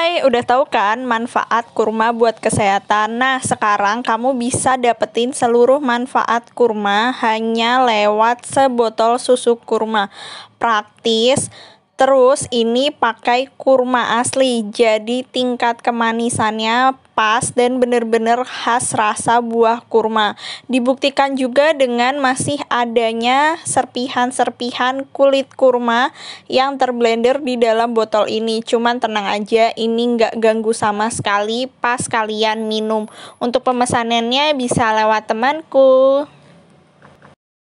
Hai, udah tahu kan manfaat kurma buat kesehatan? Nah, sekarang kamu bisa dapetin seluruh manfaat kurma hanya lewat sebotol susu kurma. Praktis, Terus ini pakai kurma asli, jadi tingkat kemanisannya pas dan benar-benar khas rasa buah kurma. Dibuktikan juga dengan masih adanya serpihan-serpihan kulit kurma yang terblender di dalam botol ini. Cuman tenang aja, ini nggak ganggu sama sekali pas kalian minum. Untuk pemesanannya bisa lewat temanku.